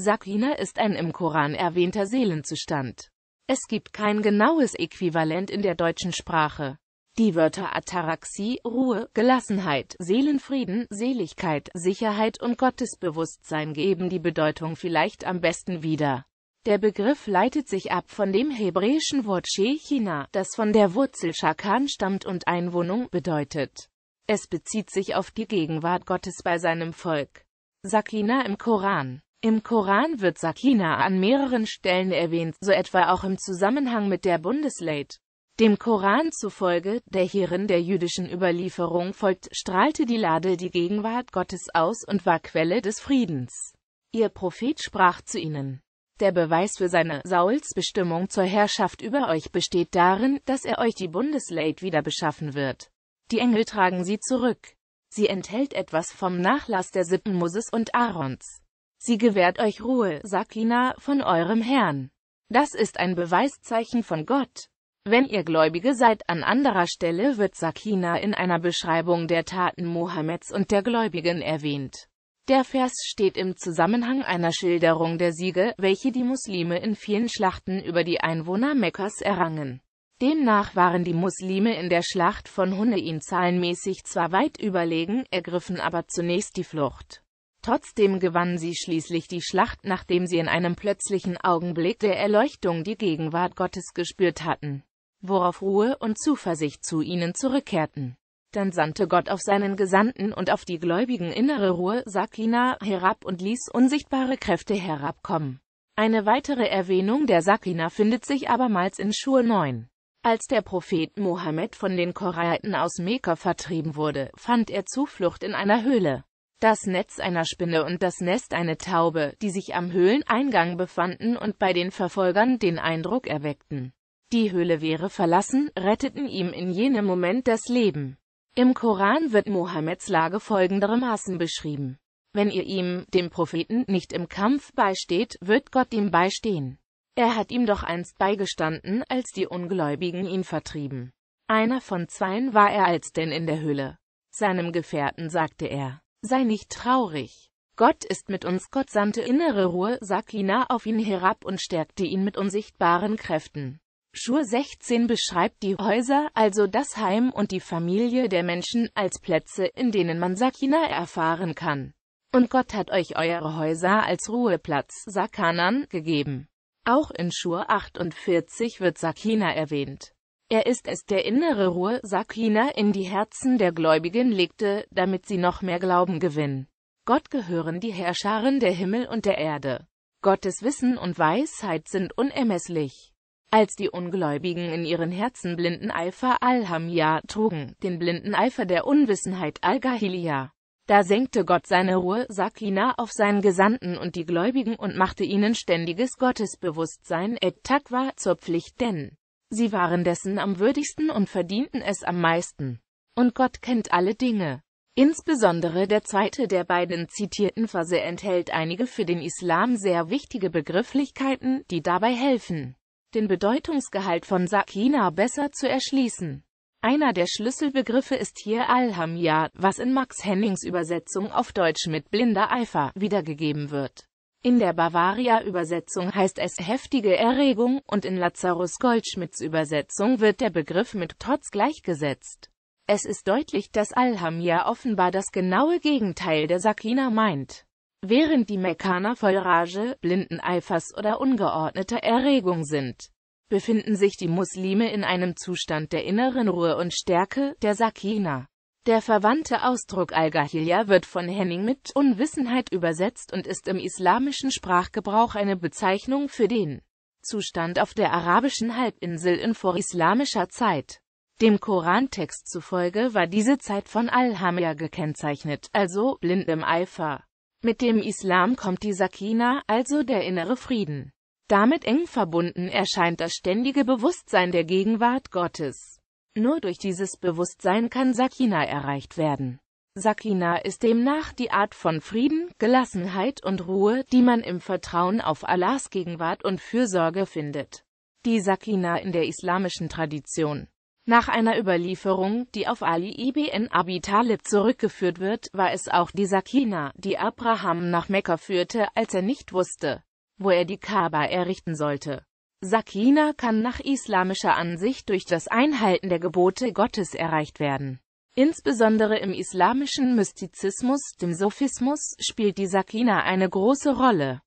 Sakina ist ein im Koran erwähnter Seelenzustand. Es gibt kein genaues Äquivalent in der deutschen Sprache. Die Wörter Ataraxie, Ruhe, Gelassenheit, Seelenfrieden, Seligkeit, Sicherheit und Gottesbewusstsein geben die Bedeutung vielleicht am besten wieder. Der Begriff leitet sich ab von dem hebräischen Wort Shechina, das von der Wurzel Schakan stammt und Einwohnung bedeutet. Es bezieht sich auf die Gegenwart Gottes bei seinem Volk. Sakina im Koran im Koran wird Sakina an mehreren Stellen erwähnt, so etwa auch im Zusammenhang mit der Bundeslade. Dem Koran zufolge, der hierin der jüdischen Überlieferung folgt, strahlte die Lade die Gegenwart Gottes aus und war Quelle des Friedens. Ihr Prophet sprach zu ihnen. Der Beweis für seine Sauls Bestimmung zur Herrschaft über euch besteht darin, dass er euch die Bundeslade wieder beschaffen wird. Die Engel tragen sie zurück. Sie enthält etwas vom Nachlass der Sippen Moses und Aarons. Sie gewährt euch Ruhe, Sakina, von eurem Herrn. Das ist ein Beweiszeichen von Gott. Wenn ihr Gläubige seid, an anderer Stelle wird Sakina in einer Beschreibung der Taten Mohammeds und der Gläubigen erwähnt. Der Vers steht im Zusammenhang einer Schilderung der Siege, welche die Muslime in vielen Schlachten über die Einwohner Mekkas errangen. Demnach waren die Muslime in der Schlacht von Hunain zahlenmäßig zwar weit überlegen, ergriffen aber zunächst die Flucht. Trotzdem gewannen sie schließlich die Schlacht, nachdem sie in einem plötzlichen Augenblick der Erleuchtung die Gegenwart Gottes gespürt hatten, worauf Ruhe und Zuversicht zu ihnen zurückkehrten. Dann sandte Gott auf seinen Gesandten und auf die Gläubigen innere Ruhe, Sakina, herab und ließ unsichtbare Kräfte herabkommen. Eine weitere Erwähnung der Sakina findet sich abermals in Schur 9. Als der Prophet Mohammed von den Koraiten aus Mekka vertrieben wurde, fand er Zuflucht in einer Höhle das Netz einer Spinne und das Nest eine Taube, die sich am Höhleneingang befanden und bei den Verfolgern den Eindruck erweckten. Die Höhle wäre verlassen, retteten ihm in jenem Moment das Leben. Im Koran wird Mohammeds Lage folgendermaßen beschrieben. Wenn ihr ihm, dem Propheten, nicht im Kampf beisteht, wird Gott ihm beistehen. Er hat ihm doch einst beigestanden, als die Ungläubigen ihn vertrieben. Einer von zweien war er als denn in der Höhle. Seinem Gefährten sagte er, Sei nicht traurig. Gott ist mit uns, Gott sandte innere Ruhe, Sakina, auf ihn herab und stärkte ihn mit unsichtbaren Kräften. Schur 16 beschreibt die Häuser, also das Heim und die Familie der Menschen, als Plätze, in denen man Sakina erfahren kann. Und Gott hat euch eure Häuser als Ruheplatz, Sakanan, gegeben. Auch in Schur 48 wird Sakina erwähnt. Er ist es, der innere Ruhe, Sakina, in die Herzen der Gläubigen legte, damit sie noch mehr Glauben gewinnen. Gott gehören die Herrscharen der Himmel und der Erde. Gottes Wissen und Weisheit sind unermesslich. Als die Ungläubigen in ihren Herzen blinden Eifer Al-Hamia trugen, den blinden Eifer der Unwissenheit Al-Gahiliya, da senkte Gott seine Ruhe, Sakina, auf seinen Gesandten und die Gläubigen und machte ihnen ständiges Gottesbewusstsein, et Tatwa zur Pflicht, denn Sie waren dessen am würdigsten und verdienten es am meisten. Und Gott kennt alle Dinge. Insbesondere der zweite der beiden zitierten Verse enthält einige für den Islam sehr wichtige Begrifflichkeiten, die dabei helfen, den Bedeutungsgehalt von Sakina besser zu erschließen. Einer der Schlüsselbegriffe ist hier Alhamia, was in Max Hennings Übersetzung auf Deutsch mit blinder Eifer wiedergegeben wird. In der Bavaria-Übersetzung heißt es heftige Erregung und in Lazarus Goldschmidts Übersetzung wird der Begriff mit Trotz gleichgesetzt. Es ist deutlich, dass Alhamir offenbar das genaue Gegenteil der Sakina meint. Während die Mekkaner voll Rage, blinden Eifers oder ungeordneter Erregung sind, befinden sich die Muslime in einem Zustand der inneren Ruhe und Stärke, der Sakina. Der verwandte Ausdruck Al-Gahiliya wird von Henning mit Unwissenheit übersetzt und ist im islamischen Sprachgebrauch eine Bezeichnung für den Zustand auf der arabischen Halbinsel in vorislamischer Zeit. Dem Korantext zufolge war diese Zeit von Al-Hamya gekennzeichnet, also blindem Eifer. Mit dem Islam kommt die Sakina, also der innere Frieden. Damit eng verbunden erscheint das ständige Bewusstsein der Gegenwart Gottes. Nur durch dieses Bewusstsein kann Sakina erreicht werden. Sakina ist demnach die Art von Frieden, Gelassenheit und Ruhe, die man im Vertrauen auf Allahs Gegenwart und Fürsorge findet. Die Sakina in der islamischen Tradition nach einer Überlieferung, die auf Ali ibn Abi Talib zurückgeführt wird, war es auch die Sakina, die Abraham nach Mekka führte, als er nicht wusste, wo er die Kaaba errichten sollte. Sakina kann nach islamischer Ansicht durch das Einhalten der Gebote Gottes erreicht werden. Insbesondere im islamischen Mystizismus, dem Sophismus, spielt die Sakina eine große Rolle.